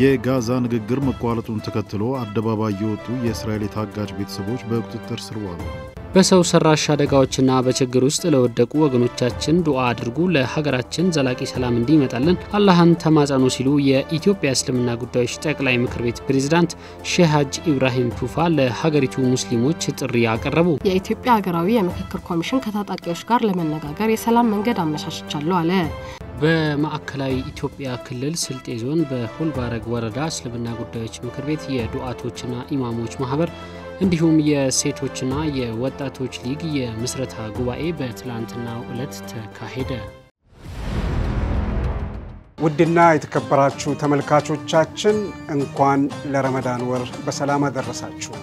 የጋዛ ንግግር መቋረጡን ተከትሎ አደባባይ የወጡ የእስራኤል የታጋጅ ቤተሰቦች በቁጥጥር ስር ዋሉ። በሰው ሰራሽ አደጋዎችና በችግር ውስጥ ለወደቁ ወገኖቻችን ዱዓ አድርጉ፣ ለሀገራችን ዘላቂ ሰላም እንዲመጣልን አላህን ተማጸኑ ሲሉ የኢትዮጵያ እስልምና ጉዳዮች ጠቅላይ ምክር ቤት ፕሬዝዳንት ሼህ ሀጅ ኢብራሂም ቱፋ ለሀገሪቱ ሙስሊሞች ጥሪ አቀረቡ። የኢትዮጵያ ሀገራዊ የምክክር ኮሚሽን ከታጣቂዎች ጋር ለመነጋገር የሰላም መንገድ አመቻችቻለሁ አለ። በማዕከላዊ ኢትዮጵያ ክልል ስልጤ ዞን በሁልባረግ ወረዳ እስልምና ጉዳዮች ምክር ቤት የዱዓቶችና ኢማሞች ማህበር እንዲሁም የሴቶችና የወጣቶች ሊግ የምስረታ ጉባኤ በትላንትናው ዕለት ተካሄደ። ውድና የተከበራችሁ ተመልካቾቻችን እንኳን ለረመዳን ወር በሰላም አደረሳችሁ።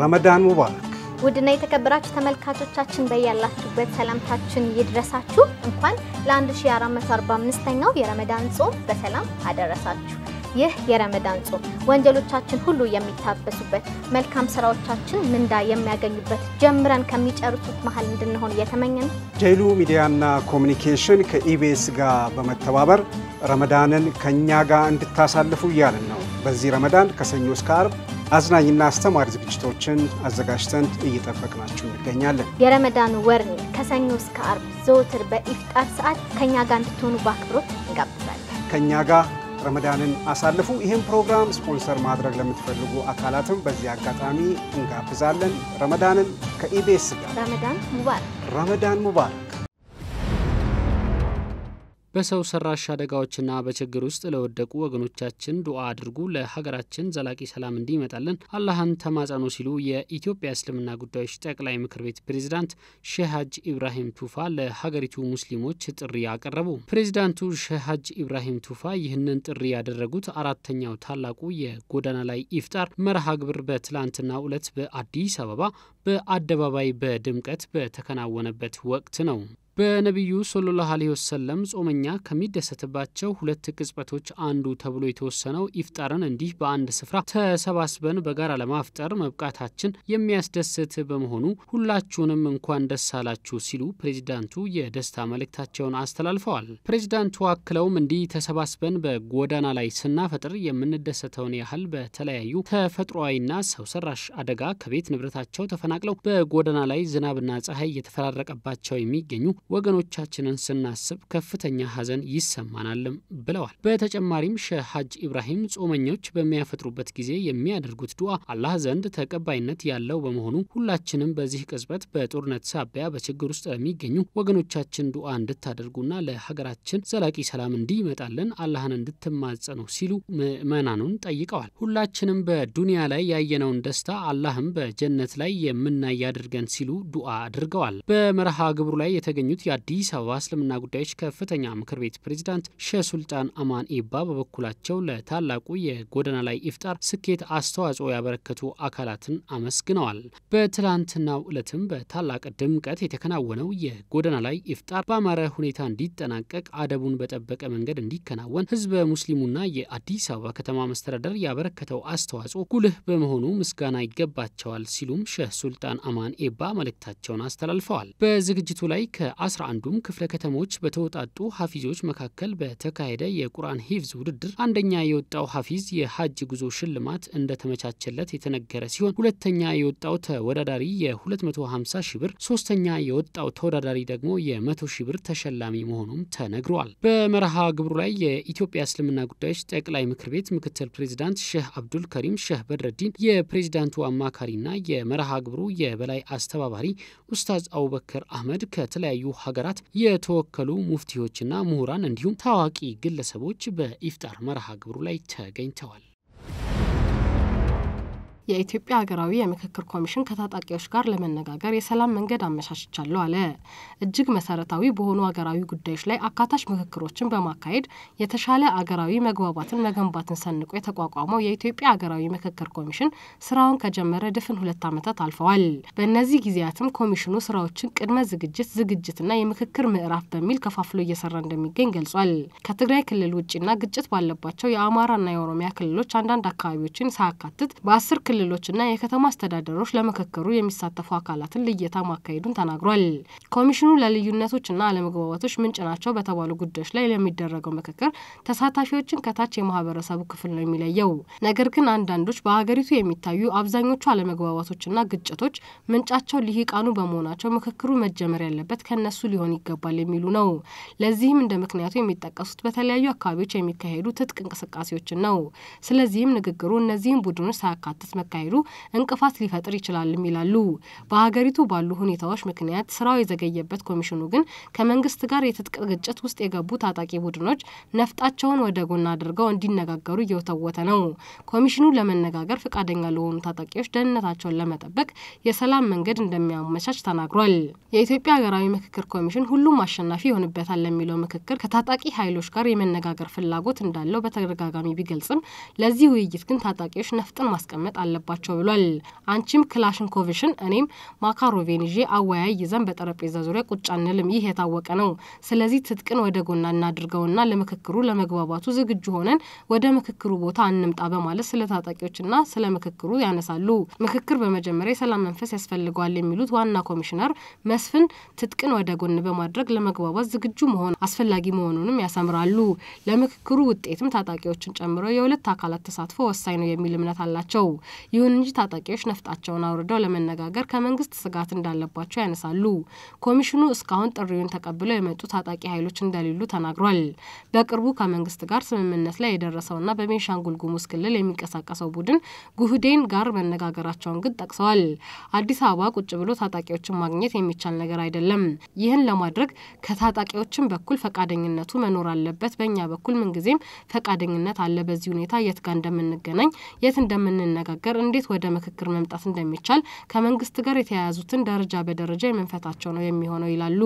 ረመዳን ሙባረክ። ውድና የተከበራችሁ ተመልካቾቻችን በያላችሁበት ሰላምታችን ይድረሳችሁ። እንኳን ለ1445ኛው የረመዳን ጾም በሰላም አደረሳችሁ። ይህ የረመዳን ጾም ወንጀሎቻችን ሁሉ የሚታበሱበት፣ መልካም ስራዎቻችን ምንዳ የሚያገኙበት ጀምረን ከሚጨርሱት መሀል እንድንሆን እየተመኘን ጄሉ ሚዲያና ኮሚኒኬሽን ከኢቢኤስ ጋር በመተባበር ረመዳንን ከእኛ ጋር እንድታሳልፉ እያልን ነው። በዚህ ረመዳን ከሰኞ እስከ አርብ አዝናኝና አስተማሪ ዝግጅቶችን አዘጋጅተን እየጠበቅናችሁ እንገኛለን። የረመዳን ወርን ከሰኞ እስከ አርብ ዘወትር በኢፍጣር ሰዓት ከእኛ ጋር እንድትሆኑ በአክብሮት እንጋብዛለን። ከእኛ ጋር ረመዳንን አሳልፉ። ይህም ፕሮግራም ስፖንሰር ማድረግ ለምትፈልጉ አካላትም በዚህ አጋጣሚ እንጋብዛለን። ረመዳንን ከኢቤስ ጋር ረመዳን ሙባረክ፣ ረመዳን ሙባረክ። በሰው ሰራሽ አደጋዎችና በችግር ውስጥ ለወደቁ ወገኖቻችን ዱዓ አድርጉ። ለሀገራችን ዘላቂ ሰላም እንዲመጣልን አላህን ተማጸኑ ሲሉ የኢትዮጵያ እስልምና ጉዳዮች ጠቅላይ ምክር ቤት ፕሬዝዳንት ሼህ ሀጅ ኢብራሂም ቱፋ ለሀገሪቱ ሙስሊሞች ጥሪ አቀረቡ። ፕሬዝዳንቱ ሼህ ሀጅ ኢብራሂም ቱፋ ይህንን ጥሪ ያደረጉት አራተኛው ታላቁ የጎዳና ላይ ኢፍጣር መርሃ ግብር በትላንትናው ዕለት በአዲስ አበባ በአደባባይ በድምቀት በተከናወነበት ወቅት ነው። በነቢዩ ሰለላሁ ዐለይሂ ወሰለም ጾመኛ ከሚደሰትባቸው ሁለት ቅጽበቶች አንዱ ተብሎ የተወሰነው ኢፍጣርን እንዲህ በአንድ ስፍራ ተሰባስበን በጋራ ለማፍጠር መብቃታችን የሚያስደስት በመሆኑ ሁላችሁንም እንኳን ደስ አላችሁ ሲሉ ፕሬዚዳንቱ የደስታ መልእክታቸውን አስተላልፈዋል። ፕሬዚዳንቱ አክለውም እንዲህ ተሰባስበን በጎዳና ላይ ስናፈጥር የምንደሰተውን ያህል በተለያዩ ተፈጥሯዊና ሰው ሰራሽ አደጋ ከቤት ንብረታቸው ተፈናቅለው በጎዳና ላይ ዝናብና ፀሐይ እየተፈራረቀባቸው የሚገኙ ወገኖቻችንን ስናስብ ከፍተኛ ሐዘን ይሰማናልም ብለዋል። በተጨማሪም ሼህ ሐጅ ኢብራሂም ጾመኞች በሚያፈጥሩበት ጊዜ የሚያደርጉት ዱዓ አላህ ዘንድ ተቀባይነት ያለው በመሆኑ ሁላችንም በዚህ ቅጽበት በጦርነት ሳቢያ በችግር ውስጥ ለሚገኙ ወገኖቻችን ዱዓ እንድታደርጉና ለሀገራችን ዘላቂ ሰላም እንዲመጣልን አላህን እንድትማጸኑ ሲሉ ምዕመናኑን ጠይቀዋል። ሁላችንም በዱንያ ላይ ያየነውን ደስታ አላህም በጀነት ላይ የምናይ ያድርገን ሲሉ ዱዓ አድርገዋል። በመርሃ ግብሩ ላይ የተገኙት የነበሩት የአዲስ አበባ እስልምና ጉዳዮች ከፍተኛ ምክር ቤት ፕሬዚዳንት ሼህ ሱልጣን አማን ኢባ በበኩላቸው ለታላቁ የጎዳና ላይ ኢፍጣር ስኬት አስተዋጽኦ ያበረከቱ አካላትን አመስግነዋል። በትላንትናው ዕለትም በታላቅ ድምቀት የተከናወነው የጎዳና ላይ ኢፍጣር በአማረ ሁኔታ እንዲጠናቀቅ አደቡን በጠበቀ መንገድ እንዲከናወን ህዝበ ሙስሊሙና የአዲስ አበባ ከተማ መስተዳደር ያበረከተው አስተዋጽኦ ጉልህ በመሆኑ ምስጋና ይገባቸዋል ሲሉም ሼህ ሱልጣን አማን ኤባ መልእክታቸውን አስተላልፈዋል። በዝግጅቱ ላይ ከ 11ዱም ክፍለ ከተሞች በተወጣጡ ሀፊዞች መካከል በተካሄደ የቁርአን ሂፍዝ ውድድር አንደኛ የወጣው ሀፊዝ የሀጅ ጉዞ ሽልማት እንደተመቻቸለት የተነገረ ሲሆን ሁለተኛ የወጣው ተወዳዳሪ የ250 ሺ ብር፣ ሶስተኛ የወጣው ተወዳዳሪ ደግሞ የ100 ሺ ብር ተሸላሚ መሆኑም ተነግሯል። በመርሃ ግብሩ ላይ የኢትዮጵያ እስልምና ጉዳዮች ጠቅላይ ምክር ቤት ምክትል ፕሬዚዳንት ሼህ አብዱል ከሪም ሼህ በድረዲን፣ የፕሬዚዳንቱ አማካሪና የመርሃ ግብሩ የበላይ አስተባባሪ ኡስታዝ አቡበከር አህመድ ከተለያዩ ሀገራት የተወከሉ ሙፍቲዎችና ምሁራን እንዲሁም ታዋቂ ግለሰቦች በኢፍጣር መርሃ ግብሩ ላይ ተገኝተዋል። የኢትዮጵያ ሀገራዊ የምክክር ኮሚሽን ከታጣቂዎች ጋር ለመነጋገር የሰላም መንገድ አመቻችቻለሁ አለ። እጅግ መሰረታዊ በሆኑ ሀገራዊ ጉዳዮች ላይ አካታች ምክክሮችን በማካሄድ የተሻለ አገራዊ መግባባትን መገንባትን ሰንቆ የተቋቋመው የኢትዮጵያ ሀገራዊ ምክክር ኮሚሽን ስራውን ከጀመረ ድፍን ሁለት ዓመታት አልፈዋል። በእነዚህ ጊዜያትም ኮሚሽኑ ስራዎችን ቅድመ ዝግጅት፣ ዝግጅትና የምክክር ምዕራፍ በሚል ከፋፍሎ እየሰራ እንደሚገኝ ገልጿል። ከትግራይ ክልል ውጭና ግጭት ባለባቸው የአማራና የኦሮሚያ ክልሎች አንዳንድ አካባቢዎችን ሳያካትት በአስር ክልሎችና የከተማ አስተዳደሮች ለምክክሩ የሚሳተፉ አካላትን ልየታ ማካሄዱን ተናግሯል። ኮሚሽኑ ለልዩነቶችና አለመግባባቶች ምንጭ ናቸው በተባሉ ጉዳዮች ላይ ለሚደረገው ምክክር ተሳታፊዎችን ከታች የማህበረሰቡ ክፍል ነው የሚለየው። ነገር ግን አንዳንዶች በሀገሪቱ የሚታዩ አብዛኞቹ አለመግባባቶችና ግጭቶች ምንጫቸው ልሂቃኑ በመሆናቸው ምክክሩ መጀመር ያለበት ከነሱ ሊሆን ይገባል የሚሉ ነው። ለዚህም እንደ ምክንያቱ የሚጠቀሱት በተለያዩ አካባቢዎች የሚካሄዱ ትጥቅ እንቅስቃሴዎችን ነው። ስለዚህም ንግግሩ እነዚህን ቡድኖች ሳያካትት መካሄዱ እንቅፋት ሊፈጥር ይችላልም ይላሉ። በሀገሪቱ ባሉ ሁኔታዎች ምክንያት ስራው የዘገየበት ኮሚሽኑ ግን ከመንግስት ጋር የትጥቅ ግጭት ውስጥ የገቡ ታጣቂ ቡድኖች ነፍጣቸውን ወደ ጎን አድርገው እንዲነጋገሩ እየወተወተ ነው። ኮሚሽኑ ለመነጋገር ፈቃደኛ ለሆኑ ታጣቂዎች ደህንነታቸውን ለመጠበቅ የሰላም መንገድ እንደሚያመቻች ተናግሯል። የኢትዮጵያ ሀገራዊ ምክክር ኮሚሽን ሁሉም አሸናፊ ይሆንበታል ለሚለው ምክክር ከታጣቂ ኃይሎች ጋር የመነጋገር ፍላጎት እንዳለው በተደጋጋሚ ቢገልጽም ለዚህ ውይይት ግን ታጣቂዎች ነፍጥን ማስቀመጥ አለ አለባቸው ብሏል። አንቺም ክላሽንኮቪሽን እኔም ማካሮቬን ይዤ አወያይ ይዘን በጠረጴዛ ዙሪያ ቁጭ አንልም። ይህ የታወቀ ነው። ስለዚህ ትጥቅን ወደ ጎና እናድርገውና ለምክክሩ ለመግባባቱ ዝግጁ ሆነን ወደ ምክክሩ ቦታ አንምጣ በማለት ስለ ታጣቂዎችና ስለ ምክክሩ ያነሳሉ። ምክክር በመጀመሪያ የሰላም መንፈስ ያስፈልገዋል የሚሉት ዋና ኮሚሽነር መስፍን ትጥቅን ወደ ጎን በማድረግ ለመግባባት ዝግጁ መሆን አስፈላጊ መሆኑንም ያሰምራሉ። ለምክክሩ ውጤትም ታጣቂዎችን ጨምሮ የሁለት አካላት ተሳትፎ ወሳኝ ነው የሚል እምነት አላቸው። ይሁን እንጂ ታጣቂዎች ነፍጣቸውን አውርደው ለመነጋገር ከመንግስት ስጋት እንዳለባቸው ያነሳሉ። ኮሚሽኑ እስካሁን ጥሪውን ተቀብለው የመጡ ታጣቂ ኃይሎች እንደሌሉ ተናግሯል። በቅርቡ ከመንግስት ጋር ስምምነት ላይ የደረሰውና በቤንሻንጉል ጉሙዝ ክልል የሚንቀሳቀሰው ቡድን ጉህዴን ጋር መነጋገራቸውን ግን ጠቅሰዋል። አዲስ አበባ ቁጭ ብሎ ታጣቂዎችን ማግኘት የሚቻል ነገር አይደለም። ይህን ለማድረግ ከታጣቂዎችን በኩል ፈቃደኝነቱ መኖር አለበት። በእኛ በኩል ምንጊዜም ፈቃደኝነት አለ። በዚህ ሁኔታ የት ጋር እንደምንገናኝ፣ የት እንደምንነጋገር ነገር እንዴት ወደ ምክክር መምጣት እንደሚቻል ከመንግስት ጋር የተያያዙትን ደረጃ በደረጃ የመንፈታቸው ነው የሚሆነው ይላሉ።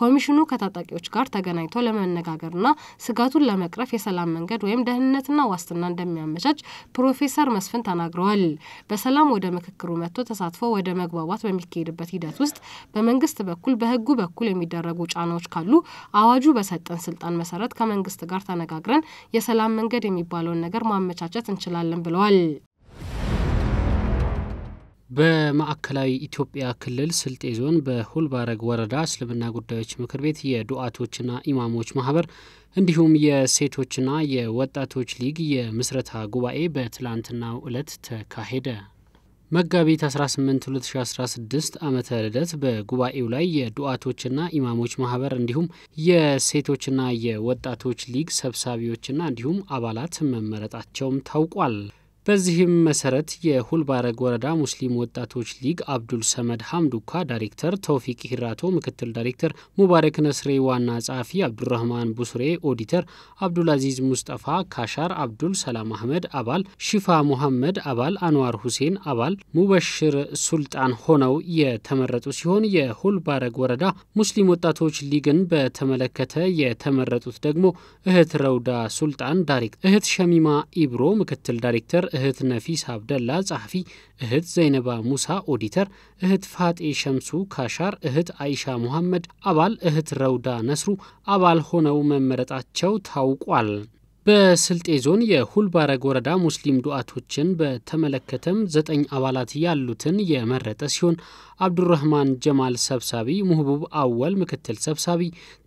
ኮሚሽኑ ከታጣቂዎች ጋር ተገናኝቶ ለመነጋገርና ስጋቱን ለመቅረፍ የሰላም መንገድ ወይም ደህንነትና ዋስትና እንደሚያመቻች ፕሮፌሰር መስፍን ተናግረዋል። በሰላም ወደ ምክክሩ መጥቶ ተሳትፎ ወደ መግባባት በሚካሄድበት ሂደት ውስጥ በመንግስት በኩል በህጉ በኩል የሚደረጉ ጫናዎች ካሉ አዋጁ በሰጠን ስልጣን መሰረት ከመንግስት ጋር ተነጋግረን የሰላም መንገድ የሚባለውን ነገር ማመቻቸት እንችላለን ብለዋል። በማዕከላዊ ኢትዮጵያ ክልል ስልጤ ዞን በሁልባረግ ወረዳ እስልምና ጉዳዮች ምክር ቤት የዱዓቶችና ኢማሞች ማህበር እንዲሁም የሴቶችና የወጣቶች ሊግ የምስረታ ጉባኤ በትላንትናው ዕለት ተካሄደ። መጋቢት 18 2016 ዓመተ ልደት በጉባኤው ላይ የዱዓቶችና ኢማሞች ማህበር እንዲሁም የሴቶችና የወጣቶች ሊግ ሰብሳቢዎችና እንዲሁም አባላት መመረጣቸውም ታውቋል። በዚህም መሰረት የሁልባረግ ወረዳ ሙስሊም ወጣቶች ሊግ አብዱል ሰመድ ሀምዱካ ዳይሬክተር፣ ተውፊቅ ሂራቶ ምክትል ዳይሬክተር፣ ሙባረክ ነስሬ ዋና ጸሐፊ፣ አብዱራህማን ቡስሬ ኦዲተር፣ አብዱልአዚዝ ሙስጠፋ ካሻር፣ አብዱል ሰላም አህመድ አባል፣ ሽፋ ሙሐመድ አባል፣ አንዋር ሁሴን አባል፣ ሙበሽር ሱልጣን ሆነው የተመረጡ ሲሆን የሁልባረግ ወረዳ ሙስሊም ወጣቶች ሊግን በተመለከተ የተመረጡት ደግሞ እህት ረውዳ ሱልጣን ዳይሬክተር፣ እህት ሸሚማ ኢብሮ ምክትል ዳይሬክተር እህት ነፊስ አብደላ ጸሐፊ፣ እህት ዘይነባ ሙሳ ኦዲተር፣ እህት ፋጤ ሸምሱ ካሻር፣ እህት አይሻ ሙሐመድ አባል፣ እህት ረውዳ ነስሩ አባል ሆነው መመረጣቸው ታውቋል። በስልጤ ዞን የሁልባረግ ወረዳ ሙስሊም ዱዓቶችን በተመለከተም ዘጠኝ አባላት ያሉትን የመረጠ ሲሆን አብዱራህማን ጀማል ሰብሳቢ፣ ሙህቡብ አወል ምክትል ሰብሳቢ፣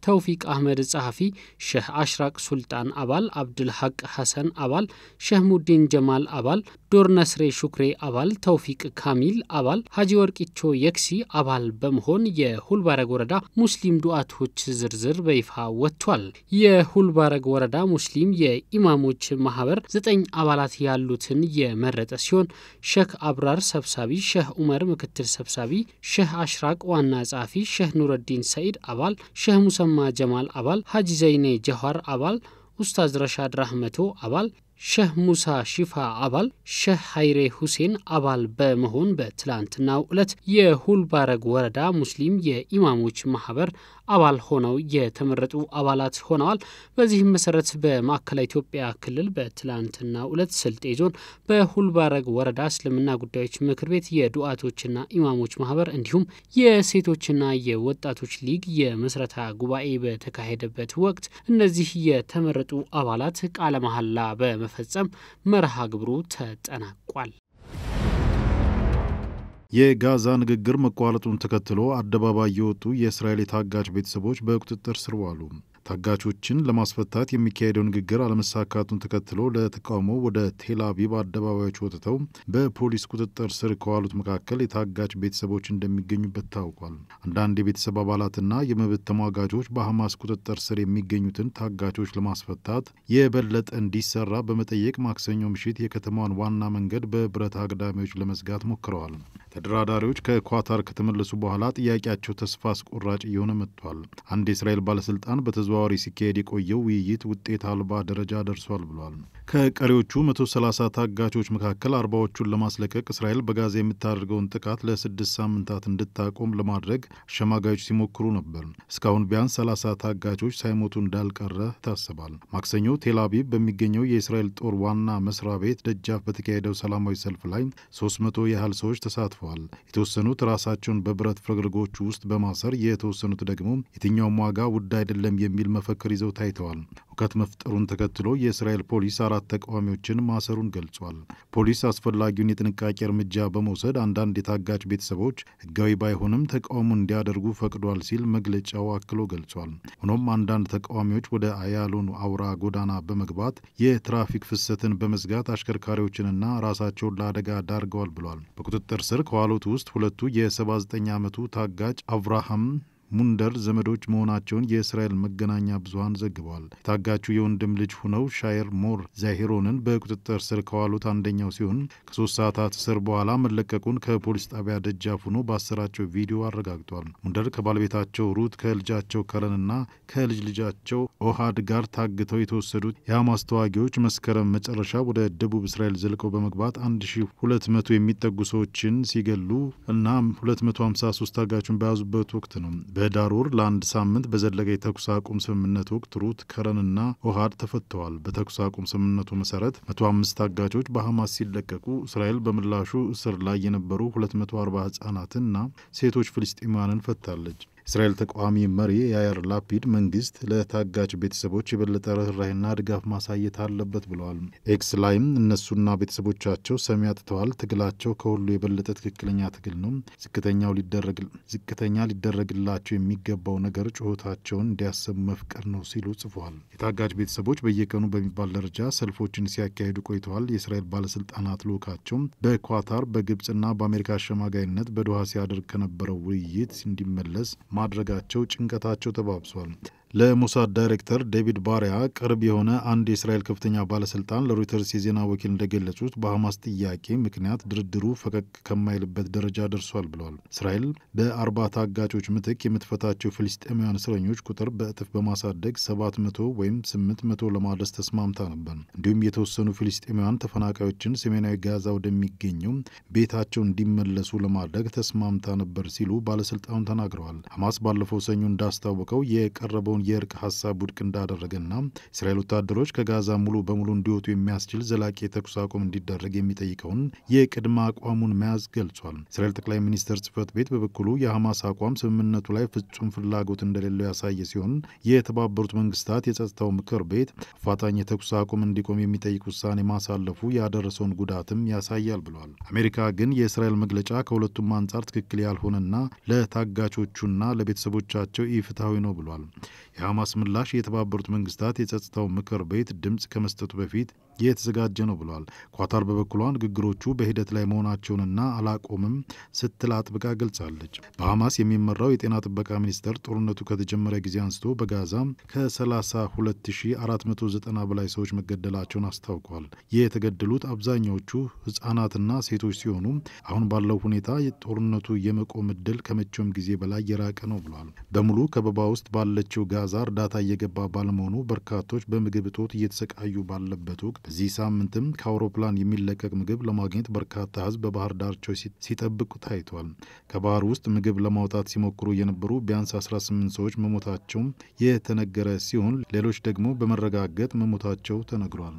ተውፊቅ አህመድ ጸሐፊ፣ ሼህ አሽራቅ ሱልጣን አባል፣ አብዱልሐቅ ሐሰን አባል፣ ሼህ ሙዲን ጀማል አባል፣ ዶር ነስሬ ሹክሬ አባል፣ ተውፊቅ ካሚል አባል፣ ሀጂ ወርቂቾ የክሲ አባል በመሆን የሁልባረግ ወረዳ ሙስሊም ዱዓቶች ዝርዝር በይፋ ወጥቷል። የሁልባረግ ወረዳ ሙስሊም የኢማሞች ማህበር ዘጠኝ አባላት ያሉትን የመረጠ ሲሆን ሼክ አብራር ሰብሳቢ፣ ሼህ ኡመር ምክትል ሰብሳቢ ሼህ አሽራቅ ዋና ጸሐፊ፣ ሼህ ኑረዲን ሰኢድ አባል፣ ሼህ ሙሰማ ጀማል አባል፣ ሀጂ ዘይኔ ጀኋር አባል፣ ኡስታዝ ረሻድ ራህመቶ አባል ሼህ ሙሳ ሺፋ አባል፣ ሼህ ሀይሬ ሁሴን አባል በመሆን በትላንትናው ዕለት የሁልባረግ ወረዳ ሙስሊም የኢማሞች ማህበር አባል ሆነው የተመረጡ አባላት ሆነዋል። በዚህም መሰረት በማዕከላዊ ኢትዮጵያ ክልል በትላንትና ሁለት ስልጤ ዞን በሁልባረግ ወረዳ እስልምና ጉዳዮች ምክር ቤት የዱዓቶችና ኢማሞች ማህበር እንዲሁም የሴቶችና የወጣቶች ሊግ የመስረታ ጉባኤ በተካሄደበት ወቅት እነዚህ የተመረጡ አባላት ቃለ መሐላ በመፈጸም መርሃ ግብሩ ተጠናቋል። የጋዛ ንግግር መቋረጡን ተከትሎ አደባባይ የወጡ የእስራኤል የታጋች ቤተሰቦች በቁጥጥር ስር ዋሉ። ታጋቾችን ለማስፈታት የሚካሄደው ንግግር አለመሳካቱን ተከትሎ ለተቃውሞ ወደ ቴል አደባባዮች ወጥተው በፖሊስ ቁጥጥር ስር ከዋሉት መካከል የታጋች ቤተሰቦች እንደሚገኙበት ታውቋል። አንዳንድ የቤተሰብ አባላትና የመብት ተሟጋቾች በሐማስ ቁጥጥር ስር የሚገኙትን ታጋቾች ለማስፈታት የበለጠ እንዲሰራ በመጠየቅ ማክሰኞ ምሽት የከተማዋን ዋና መንገድ በብረት አግዳሚዎች ለመዝጋት ሞክረዋል። ተደራዳሪዎች ከኳታር ከተመለሱ በኋላ ጥያቄያቸው ተስፋ አስቆራጭ እየሆነ መጥቷል። አንድ የእስራኤል ባለስልጣን በተዘዋ በተዘዋዋሪ ሲካሄድ የቆየው ውይይት ውጤት አልባ ደረጃ ደርሷል ብሏል። ከቀሪዎቹ 130 ታጋቾች መካከል አርባዎቹን ለማስለቀቅ እስራኤል በጋዛ የምታደርገውን ጥቃት ለስድስት ሳምንታት እንድታቆም ለማድረግ አሸማጋዮች ሲሞክሩ ነበር። እስካሁን ቢያንስ 30 ታጋቾች ሳይሞቱ እንዳልቀረ ይታሰባል። ማክሰኞ ቴል አቪቭ በሚገኘው የእስራኤል ጦር ዋና መስሪያ ቤት ደጃፍ በተካሄደው ሰላማዊ ሰልፍ ላይ 300 ያህል ሰዎች ተሳትፈዋል። የተወሰኑት ራሳቸውን በብረት ፍርግርጎቹ ውስጥ በማሰር የተወሰኑት ደግሞ የትኛውም ዋጋ ውድ አይደለም የሚል የሚል መፈክር ይዘው ታይተዋል። ሁከት መፍጠሩን ተከትሎ የእስራኤል ፖሊስ አራት ተቃዋሚዎችን ማሰሩን ገልጿል። ፖሊስ አስፈላጊውን የጥንቃቄ እርምጃ በመውሰድ አንዳንድ የታጋች ቤተሰቦች ህጋዊ ባይሆንም ተቃውሞ እንዲያደርጉ ፈቅዷል ሲል መግለጫው አክሎ ገልጿል። ሆኖም አንዳንድ ተቃዋሚዎች ወደ አያሎን አውራ ጎዳና በመግባት የትራፊክ ፍሰትን በመዝጋት አሽከርካሪዎችንና ራሳቸውን ለአደጋ ዳርገዋል ብሏል። በቁጥጥር ስር ከዋሉት ውስጥ ሁለቱ የ79 ዓመቱ ታጋጭ አብርሃም ሙንደር ዘመዶች መሆናቸውን የእስራኤል መገናኛ ብዙሃን ዘግበዋል። የታጋቹ የወንድም ልጅ ሁነው ሻየር ሞር ዛሂሮንን በቁጥጥር ስር ከዋሉት አንደኛው ሲሆን ከሶስት ሰዓታት እስር በኋላ መለቀቁን ከፖሊስ ጣቢያ ደጃፍ ሆኖ ባሰራቸው ቪዲዮ አረጋግጧል። ሙንደር ከባለቤታቸው ሩት ከልጃቸው ከረንና ከልጅ ልጃቸው ኦሃድ ጋር ታግተው የተወሰዱት የሐማስ ተዋጊዎች መስከረም መጨረሻ ወደ ደቡብ እስራኤል ዘልቀው በመግባት 1200 የሚጠጉ ሰዎችን ሲገሉ እና 253 ታጋቹን በያዙበት ወቅት ነው። በህዳር ወር ለአንድ ሳምንት በዘለቀ የተኩስ አቁም ስምምነት ወቅት ሩት ከረንና ኦሃድ ተፈተዋል። በተኩስ አቁም ስምምነቱ መሰረት 105 አጋቾች በሐማስ ሲለቀቁ እስራኤል በምላሹ እስር ላይ የነበሩ 240 ህጻናትንና ሴቶች ፍልስጤማውያንን ፈታለች። እስራኤል ተቃዋሚ መሪ የአያር ላፒድ መንግስት ለታጋች ቤተሰቦች የበለጠ ርኅራሄና ድጋፍ ማሳየት አለበት ብለዋል። ኤክስ ላይም እነሱና ቤተሰቦቻቸው ሰሚ አጥተዋል። ትግላቸው ከሁሉ የበለጠ ትክክለኛ ትግል ነው። ዝቅተኛው ዝቅተኛ ሊደረግላቸው የሚገባው ነገር ጩኸታቸውን እንዲያሰሙ መፍቀር ነው ሲሉ ጽፏል። የታጋች ቤተሰቦች በየቀኑ በሚባል ደረጃ ሰልፎችን ሲያካሂዱ ቆይተዋል። የእስራኤል ባለስልጣናት ልዑካቸው በኳታር በግብፅና በአሜሪካ አሸማጋይነት በዶሃ ሲያደርግ ከነበረው ውይይት እንዲመለስ ማድረጋቸው ጭንቀታቸው ተባብሷል። ለሙሳድ ዳይሬክተር ዴቪድ ባሪያ ቅርብ የሆነ አንድ የእስራኤል ከፍተኛ ባለስልጣን ለሮይተርስ የዜና ወኪል እንደገለጹት በሐማስ ጥያቄ ምክንያት ድርድሩ ፈቀቅ ከማይልበት ደረጃ ደርሷል ብለዋል። እስራኤል በአርባ ታጋቾች ምትክ የምትፈታቸው ፍልስጤማውያን እስረኞች ቁጥር በእጥፍ በማሳደግ ሰባት መቶ ወይም ስምንት መቶ ለማድረስ ተስማምታ ነበር። እንዲሁም የተወሰኑ ፍልስጤማውያን ተፈናቃዮችን ሰሜናዊ ጋዛ ወደሚገኘው ቤታቸው እንዲመለሱ ለማድረግ ተስማምታ ነበር ሲሉ ባለስልጣኑ ተናግረዋል። ሐማስ ባለፈው ሰኞ እንዳስታወቀው የቀረበው የቀረበውን የእርቅ ሀሳብ ውድቅ እንዳደረገና እስራኤል ወታደሮች ከጋዛ ሙሉ በሙሉ እንዲወጡ የሚያስችል ዘላቂ የተኩስ አቁም እንዲደረግ የሚጠይቀውን የቅድመ አቋሙን መያዝ ገልጿል። እስራኤል ጠቅላይ ሚኒስትር ጽህፈት ቤት በበኩሉ የሐማስ አቋም ስምምነቱ ላይ ፍጹም ፍላጎት እንደሌለው ያሳየ ሲሆን የተባበሩት መንግስታት የጸጥታው ምክር ቤት አፋጣኝ የተኩስ አቁም እንዲቆም የሚጠይቅ ውሳኔ ማሳለፉ ያደረሰውን ጉዳትም ያሳያል ብለል። አሜሪካ ግን የእስራኤል መግለጫ ከሁለቱም አንጻር ትክክል ያልሆነና ለታጋቾቹና ለቤተሰቦቻቸው ኢፍትሐዊ ነው ብሏል። የሐማስ ምላሽ የተባበሩት መንግስታት የጸጥታው ምክር ቤት ድምፅ ከመስጠቱ በፊት የተዘጋጀ ነው ብሏል። ኳታር በበኩሏ ንግግሮቹ በሂደት ላይ መሆናቸውንና አላቆምም ስትል አጥብቃ ገልጻለች። በሐማስ የሚመራው የጤና ጥበቃ ሚኒስቴር ጦርነቱ ከተጀመረ ጊዜ አንስቶ በጋዛ ከ32490 በላይ ሰዎች መገደላቸውን አስታውቋል። ይህ የተገደሉት አብዛኛዎቹ ህጻናትና ሴቶች ሲሆኑ አሁን ባለው ሁኔታ ጦርነቱ የመቆም እድል ከመቼውም ጊዜ በላይ የራቀ ነው ብሏል። በሙሉ ከበባ ውስጥ ባለችው ጋ ጋዛ እርዳታ እየገባ ባለመሆኑ በርካቶች በምግብ እጦት እየተሰቃዩ ባለበት ወቅት በዚህ ሳምንትም ከአውሮፕላን የሚለቀቅ ምግብ ለማግኘት በርካታ ህዝብ በባህር ዳርቻዎች ሲጠብቁ ታይቷል። ከባህር ውስጥ ምግብ ለማውጣት ሲሞክሩ የነበሩ ቢያንስ 18 ሰዎች መሞታቸው የተነገረ ሲሆን ሌሎች ደግሞ በመረጋገጥ መሞታቸው ተነግሯል።